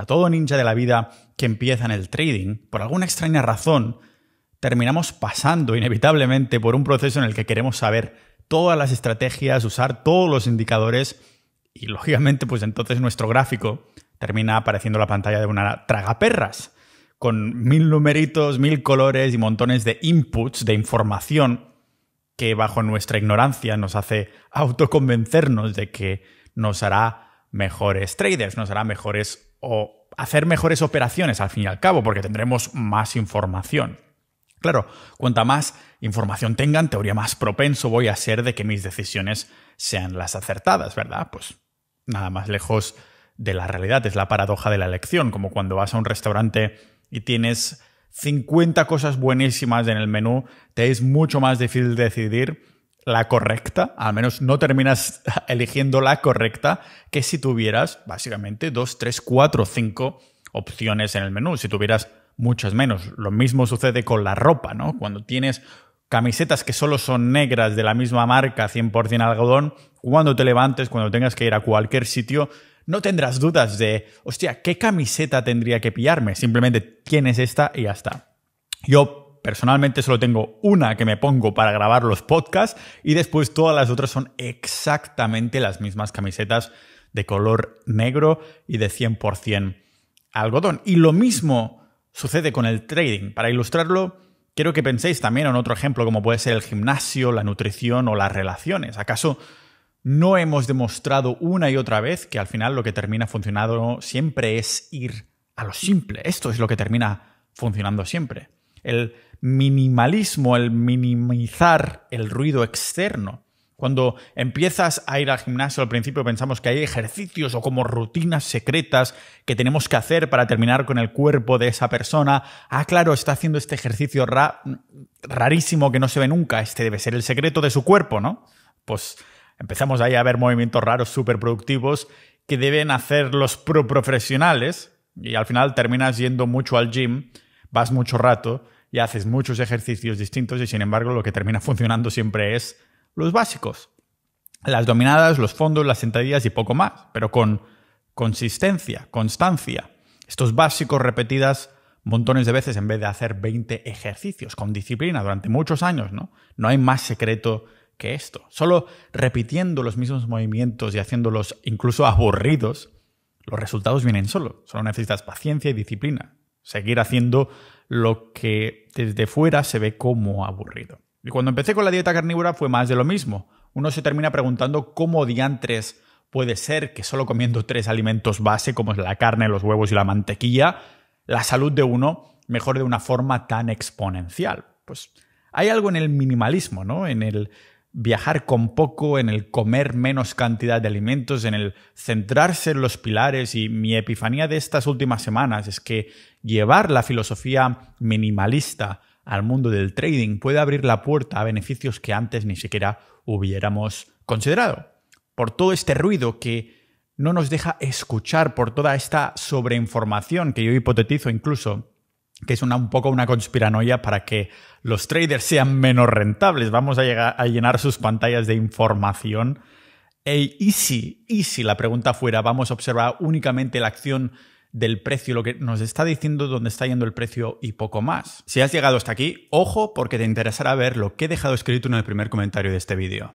a todo ninja de la vida que empieza en el trading, por alguna extraña razón, terminamos pasando inevitablemente por un proceso en el que queremos saber todas las estrategias, usar todos los indicadores y lógicamente pues entonces nuestro gráfico termina apareciendo la pantalla de una tragaperras con mil numeritos, mil colores y montones de inputs, de información que bajo nuestra ignorancia nos hace autoconvencernos de que nos hará mejores traders, nos hará mejores o hacer mejores operaciones al fin y al cabo, porque tendremos más información. Claro, cuanta más información tengan, en teoría más propenso voy a ser de que mis decisiones sean las acertadas, ¿verdad? Pues nada más lejos de la realidad, es la paradoja de la elección, como cuando vas a un restaurante y tienes 50 cosas buenísimas en el menú, te es mucho más difícil decidir la correcta, al menos no terminas eligiendo la correcta, que si tuvieras básicamente dos, tres, cuatro, cinco opciones en el menú, si tuvieras muchas menos. Lo mismo sucede con la ropa, ¿no? Cuando tienes camisetas que solo son negras de la misma marca, 100% algodón, cuando te levantes, cuando tengas que ir a cualquier sitio, no tendrás dudas de, hostia, ¿qué camiseta tendría que pillarme? Simplemente tienes esta y ya está. Yo personalmente solo tengo una que me pongo para grabar los podcasts y después todas las otras son exactamente las mismas camisetas de color negro y de 100% algodón. Y lo mismo sucede con el trading. Para ilustrarlo, quiero que penséis también en otro ejemplo como puede ser el gimnasio, la nutrición o las relaciones. ¿Acaso no hemos demostrado una y otra vez que al final lo que termina funcionando siempre es ir a lo simple? Esto es lo que termina funcionando siempre. El minimalismo, el minimizar el ruido externo. Cuando empiezas a ir al gimnasio al principio pensamos que hay ejercicios o como rutinas secretas que tenemos que hacer para terminar con el cuerpo de esa persona. Ah, claro, está haciendo este ejercicio rarísimo que no se ve nunca. Este debe ser el secreto de su cuerpo, ¿no? Pues empezamos ahí a ver movimientos raros súper productivos que deben hacer los pro profesionales y al final terminas yendo mucho al gym, vas mucho rato y haces muchos ejercicios distintos y sin embargo lo que termina funcionando siempre es los básicos. Las dominadas, los fondos, las sentadillas y poco más, pero con consistencia, constancia. Estos básicos repetidas montones de veces en vez de hacer 20 ejercicios con disciplina durante muchos años, ¿no? No hay más secreto que esto. Solo repitiendo los mismos movimientos y haciéndolos incluso aburridos, los resultados vienen solo. Solo necesitas paciencia y disciplina. Seguir haciendo lo que desde fuera se ve como aburrido. Y cuando empecé con la dieta carnívora fue más de lo mismo. Uno se termina preguntando cómo diantres puede ser que solo comiendo tres alimentos base, como es la carne, los huevos y la mantequilla, la salud de uno mejore de una forma tan exponencial. Pues hay algo en el minimalismo, ¿no? En el viajar con poco, en el comer menos cantidad de alimentos, en el centrarse en los pilares y mi epifanía de estas últimas semanas es que llevar la filosofía minimalista al mundo del trading puede abrir la puerta a beneficios que antes ni siquiera hubiéramos considerado. Por todo este ruido que no nos deja escuchar, por toda esta sobreinformación que yo hipotetizo incluso, que es un poco una conspiranoia para que los traders sean menos rentables. Vamos a, llegar, a llenar sus pantallas de información. y, si, y si la pregunta fuera, vamos a observar únicamente la acción del precio, lo que nos está diciendo dónde está yendo el precio y poco más. Si has llegado hasta aquí, ojo porque te interesará ver lo que he dejado escrito en el primer comentario de este vídeo.